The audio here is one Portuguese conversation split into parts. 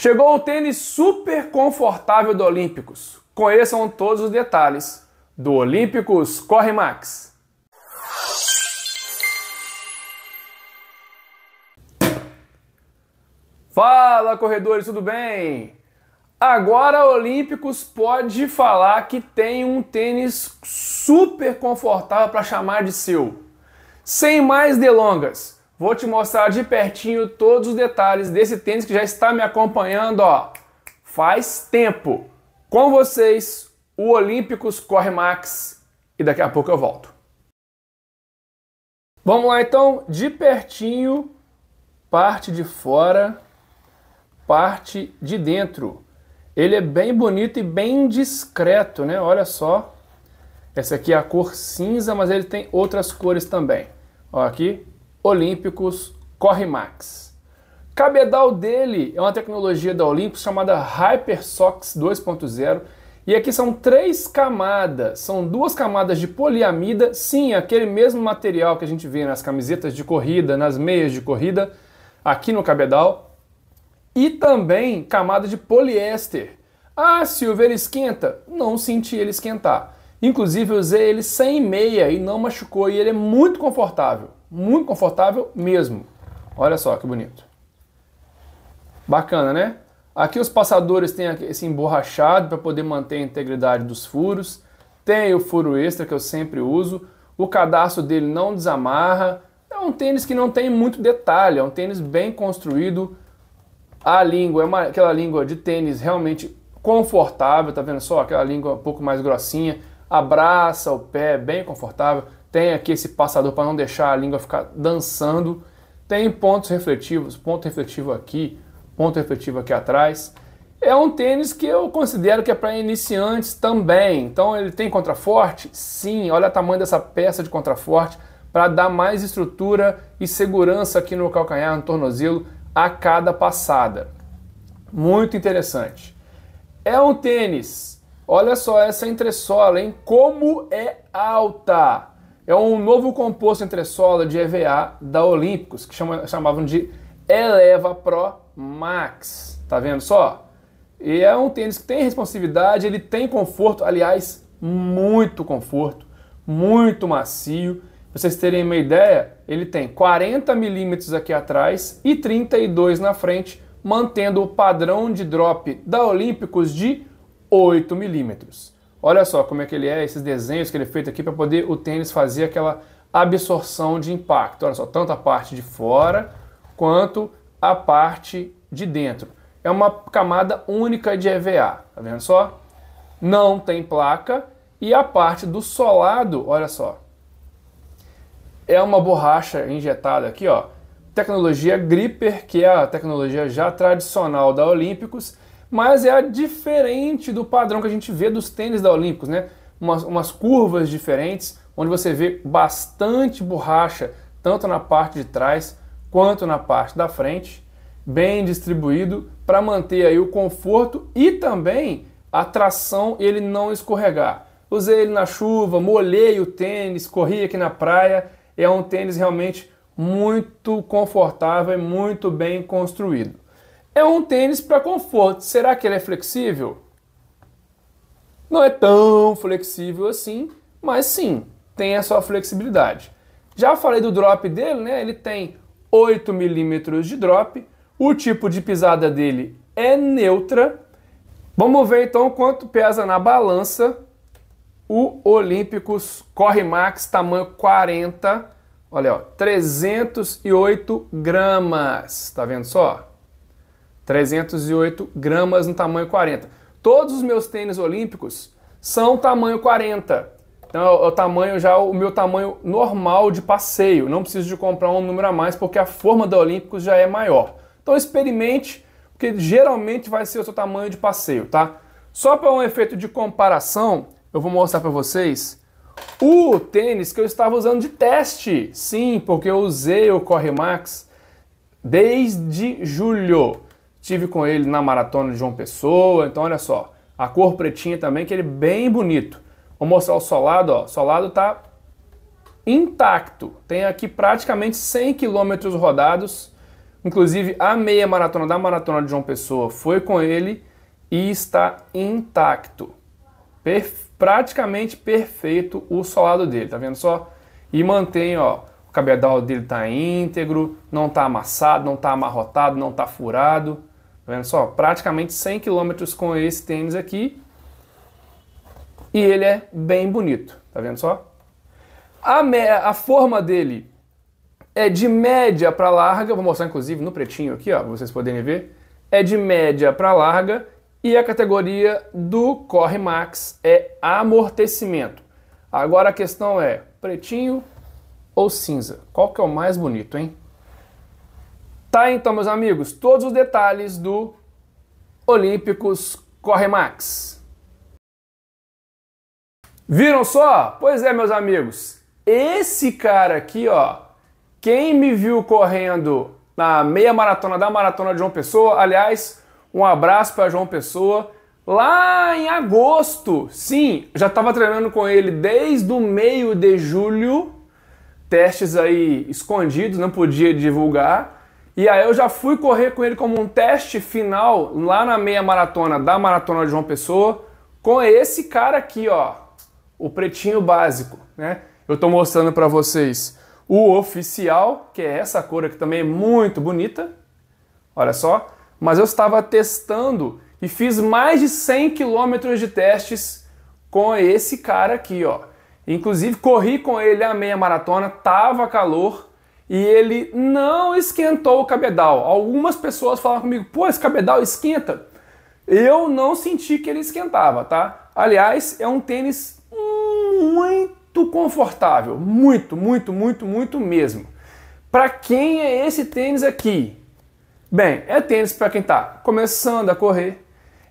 Chegou o tênis super confortável do Olímpicos. Conheçam todos os detalhes do Olímpicos Corre Max. Fala corredores, tudo bem? Agora o Olímpicos pode falar que tem um tênis super confortável para chamar de seu. Sem mais delongas, Vou te mostrar de pertinho todos os detalhes desse tênis que já está me acompanhando, ó, faz tempo. Com vocês, o Olímpicos Corre Max e daqui a pouco eu volto. Vamos lá então, de pertinho, parte de fora, parte de dentro. Ele é bem bonito e bem discreto, né? Olha só. Essa aqui é a cor cinza, mas ele tem outras cores também. Ó, aqui Olímpicos Corrimax. Cabedal dele é uma tecnologia da Olympus chamada HyperSox 2.0 e aqui são três camadas, são duas camadas de poliamida, sim, aquele mesmo material que a gente vê nas camisetas de corrida, nas meias de corrida, aqui no cabedal, e também camada de poliéster. Ah, Silvio, ele esquenta? Não senti ele esquentar. Inclusive usei ele sem meia e não machucou e ele é muito confortável. Muito confortável mesmo. Olha só que bonito. Bacana, né? Aqui os passadores têm esse emborrachado para poder manter a integridade dos furos. Tem o furo extra que eu sempre uso. O cadastro dele não desamarra. É um tênis que não tem muito detalhe, é um tênis bem construído. A língua é uma, aquela língua de tênis realmente confortável, tá vendo só? Aquela língua um pouco mais grossinha, abraça o pé, bem confortável tem aqui esse passador para não deixar a língua ficar dançando, tem pontos refletivos, ponto refletivo aqui, ponto refletivo aqui atrás. É um tênis que eu considero que é para iniciantes também. Então ele tem contraforte? Sim, olha o tamanho dessa peça de contraforte para dar mais estrutura e segurança aqui no calcanhar, no tornozelo, a cada passada. Muito interessante. É um tênis. Olha só essa entressola, hein? Como é alta! é um novo composto entre sola de EVA da Olímpicos, que chama, chamavam de Eleva Pro Max. Tá vendo só? E é um tênis que tem responsividade, ele tem conforto, aliás, muito conforto, muito macio. Pra vocês terem uma ideia, ele tem 40 milímetros aqui atrás e 32 na frente, mantendo o padrão de drop da Olímpicos de 8 milímetros. Olha só como é que ele é, esses desenhos que ele é feito aqui para poder o tênis fazer aquela absorção de impacto. Olha só, tanto a parte de fora quanto a parte de dentro. É uma camada única de EVA, tá vendo só? Não tem placa e a parte do solado, olha só. É uma borracha injetada aqui, ó. Tecnologia Gripper, que é a tecnologia já tradicional da Olímpicos, mas é diferente do padrão que a gente vê dos tênis da Olímpicos, né? Umas, umas curvas diferentes, onde você vê bastante borracha, tanto na parte de trás quanto na parte da frente, bem distribuído para manter aí o conforto e também a tração ele não escorregar. Usei ele na chuva, molhei o tênis, corri aqui na praia. É um tênis realmente muito confortável e muito bem construído. É um tênis para conforto. Será que ele é flexível? Não é tão flexível assim, mas sim, tem a sua flexibilidade. Já falei do drop dele, né? Ele tem 8 milímetros de drop. O tipo de pisada dele é neutra. Vamos ver então quanto pesa na balança o Olímpicos Corre Max tamanho 40. Olha, ó, 308 gramas. Tá vendo só? 308 gramas no tamanho 40. Todos os meus tênis olímpicos são tamanho 40. Então é, é o tamanho já o meu tamanho normal de passeio. Não preciso de comprar um número a mais porque a forma da Olímpicos já é maior. Então experimente, porque geralmente vai ser o seu tamanho de passeio, tá? Só para um efeito de comparação, eu vou mostrar para vocês o tênis que eu estava usando de teste. Sim, porque eu usei o Corre Max desde julho. Tive com ele na maratona de João Pessoa. Então, olha só, a cor pretinha também, que ele é bem bonito. Vou mostrar o solado, ó. O solado tá intacto. Tem aqui praticamente 100 quilômetros rodados. Inclusive, a meia maratona da maratona de João Pessoa foi com ele e está intacto. praticamente perfeito o solado dele, tá vendo só? E mantém, ó, o cabedal dele tá íntegro, não tá amassado, não tá amarrotado, não tá furado. Tá vendo só? Praticamente 100 km com esse tênis aqui. E ele é bem bonito. Tá vendo só? A, a forma dele é de média para larga. Vou mostrar inclusive no pretinho aqui, ó, vocês poderem ver. É de média para larga e a categoria do Corre Max é amortecimento. Agora a questão é pretinho ou cinza? Qual que é o mais bonito, hein? Tá então, meus amigos, todos os detalhes do Olímpicos Corremax. Viram só? Pois é, meus amigos. Esse cara aqui, ó, quem me viu correndo na meia maratona da maratona de João Pessoa, aliás, um abraço para João Pessoa. Lá em agosto, sim, já estava treinando com ele desde o meio de julho. Testes aí escondidos, não podia divulgar e aí eu já fui correr com ele como um teste final lá na meia maratona da maratona de João Pessoa com esse cara aqui, ó, o pretinho básico, né? Eu tô mostrando para vocês o oficial, que é essa cor aqui também é muito bonita. Olha só, mas eu estava testando e fiz mais de 100 quilômetros de testes com esse cara aqui, ó. Inclusive corri com ele a meia maratona, tava calor, e ele não esquentou o cabedal. Algumas pessoas falaram comigo, pô, esse cabedal esquenta. Eu não senti que ele esquentava, tá? Aliás, é um tênis muito confortável, muito, muito, muito, muito mesmo. Para quem é esse tênis aqui? Bem, é tênis para quem está começando a correr,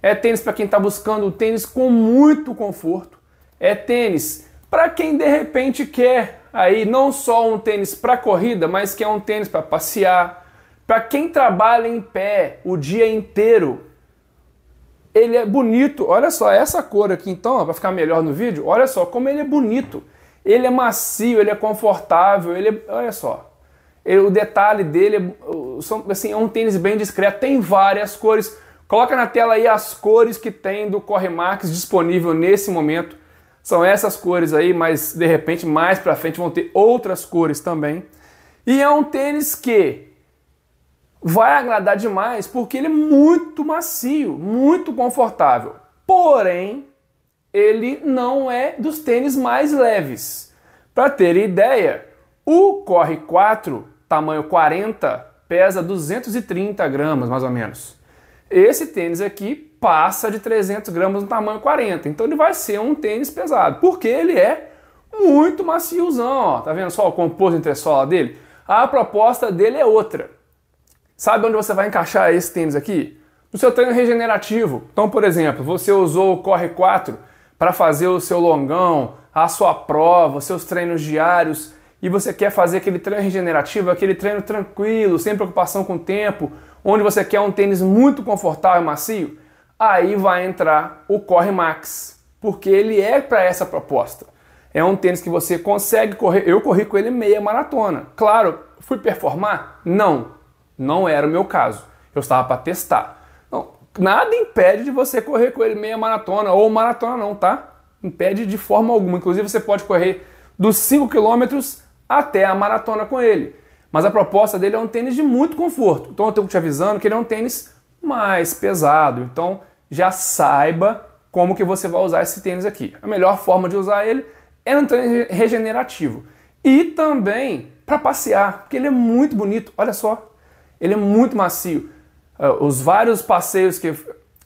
é tênis para quem está buscando o tênis com muito conforto, é tênis para quem de repente quer aí não só um tênis para corrida, mas que é um tênis para passear. Para quem trabalha em pé o dia inteiro, ele é bonito. Olha só essa cor aqui então, para ficar melhor no vídeo. Olha só como ele é bonito. Ele é macio, ele é confortável, ele é... olha só. Ele, o detalhe dele é, são, assim, é um tênis bem discreto, tem várias cores. Coloca na tela aí as cores que tem do Corre Max disponível nesse momento. São essas cores aí, mas de repente mais para frente vão ter outras cores também. E é um tênis que vai agradar demais porque ele é muito macio, muito confortável. Porém, ele não é dos tênis mais leves. Para ter ideia, o Corre 4, tamanho 40, pesa 230 gramas mais ou menos. Esse tênis aqui passa de 300 gramas no tamanho 40. Então ele vai ser um tênis pesado, porque ele é muito maciozão. Ó. Tá vendo só o composto entressola dele? A proposta dele é outra. Sabe onde você vai encaixar esse tênis aqui? No seu treino regenerativo. Então, por exemplo, você usou o Corre 4 para fazer o seu longão, a sua prova, os seus treinos diários, e você quer fazer aquele treino regenerativo, aquele treino tranquilo, sem preocupação com o tempo, onde você quer um tênis muito confortável e macio, aí vai entrar o Corre Max, porque ele é para essa proposta. É um tênis que você consegue correr. Eu corri com ele meia maratona. Claro, fui performar? Não, não era o meu caso. Eu estava para testar. Não, nada impede de você correr com ele meia maratona ou maratona não, tá? Impede de forma alguma. Inclusive você pode correr dos 5 km até a maratona com ele. Mas a proposta dele é um tênis de muito conforto. Então eu estou te avisando que ele é um tênis mais pesado. Então já saiba como que você vai usar esse tênis aqui. A melhor forma de usar ele é um tênis regenerativo. E também para passear, porque ele é muito bonito. Olha só, ele é muito macio. Ah, os vários passeios que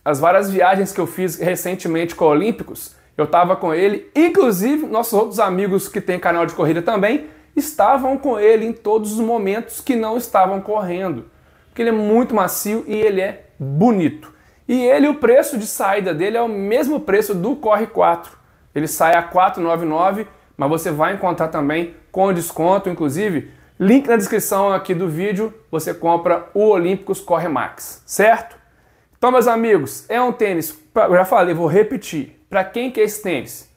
as várias viagens que eu fiz recentemente com Olímpicos, eu estava com ele, inclusive nossos outros amigos que têm canal de corrida também estavam com ele em todos os momentos que não estavam correndo porque ele é muito macio e ele é bonito. E ele, o preço de saída dele é o mesmo preço do Corre 4. Ele sai a 499, mas você vai encontrar também com desconto, inclusive, link na descrição aqui do vídeo, você compra o Olímpicos Corre Max, certo? Então, meus amigos, é um tênis, eu já falei, vou repetir, para quem quer é esse tênis?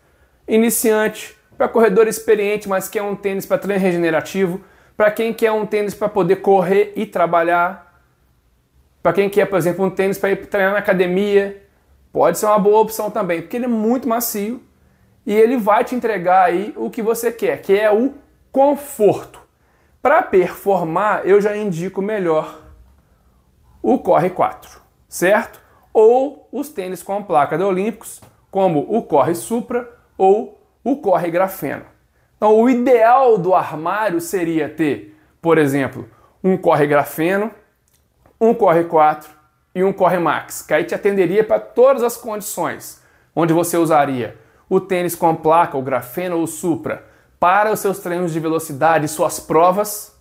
Iniciante, para corredor experiente, mas quer é um tênis para treino regenerativo, para quem quer é um tênis para poder correr e trabalhar, para quem quer, por exemplo, um tênis para ir treinar na academia, pode ser uma boa opção também, porque ele é muito macio e ele vai te entregar aí o que você quer, que é o conforto. Para performar, eu já indico melhor o Corre 4, certo? Ou os tênis com placa da Olímpicos, como o Corre Supra ou o Corre Grafeno. Então, o ideal do armário seria ter, por exemplo, um Corre Grafeno, um corre 4 e um corre max, que aí te atenderia para todas as condições, onde você usaria o tênis com a placa, o grafeno ou o supra, para os seus treinos de velocidade, suas provas,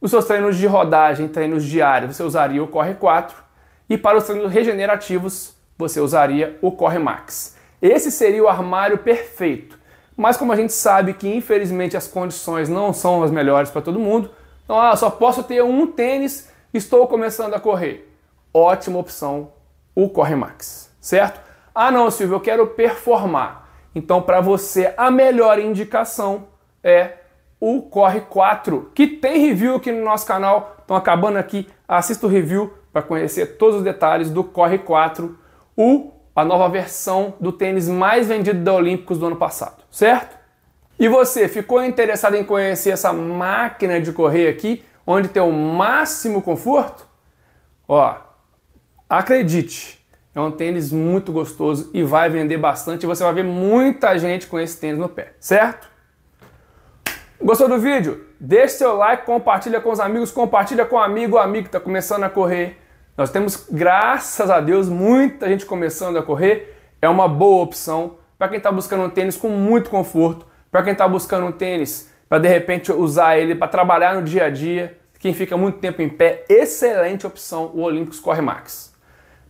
os seus treinos de rodagem, treinos diários, você usaria o corre 4 e para os treinos regenerativos, você usaria o corre max. Esse seria o armário perfeito. Mas como a gente sabe que infelizmente as condições não são as melhores para todo mundo, então ah, só posso ter um tênis Estou começando a correr. Ótima opção o Corremax, certo? Ah, não, Silvio, eu quero performar. Então, para você, a melhor indicação é o Corre 4, que tem review aqui no nosso canal. Então, acabando aqui, assista o review para conhecer todos os detalhes do Corre 4, o, a nova versão do tênis mais vendido da Olímpicos do ano passado, certo? E você, ficou interessado em conhecer essa máquina de correr aqui? onde tem o máximo conforto, ó, acredite, é um tênis muito gostoso e vai vender bastante. você vai ver muita gente com esse tênis no pé, certo? Gostou do vídeo? Deixe seu like, compartilha com os amigos, compartilha com um amigo, um amigo que está começando a correr. Nós temos, graças a Deus, muita gente começando a correr. É uma boa opção para quem está buscando um tênis com muito conforto, para quem está buscando um tênis para de repente usar ele para trabalhar no dia a dia, quem fica muito tempo em pé, excelente opção, o Olympus Corre Max.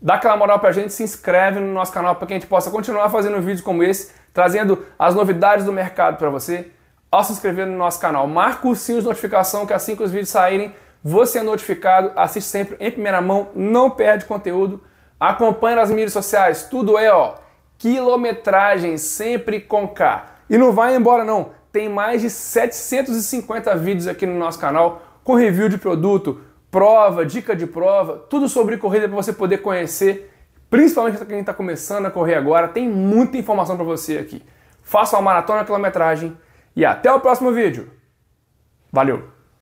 Dá aquela moral pra gente, se inscreve no nosso canal para que a gente possa continuar fazendo vídeos como esse, trazendo as novidades do mercado para você. Ao se inscrever no nosso canal, marca o sininho de notificação que assim que os vídeos saírem, você é notificado, assiste sempre em primeira mão, não perde conteúdo, acompanha nas mídias sociais, tudo é ó, quilometragem sempre com K. E não vai embora não, tem mais de 750 vídeos aqui no nosso canal com review de produto, prova, dica de prova, tudo sobre corrida para você poder conhecer, principalmente quem está começando a correr agora, tem muita informação para você aqui. Faça uma maratona, quilometragem e até o próximo vídeo. Valeu!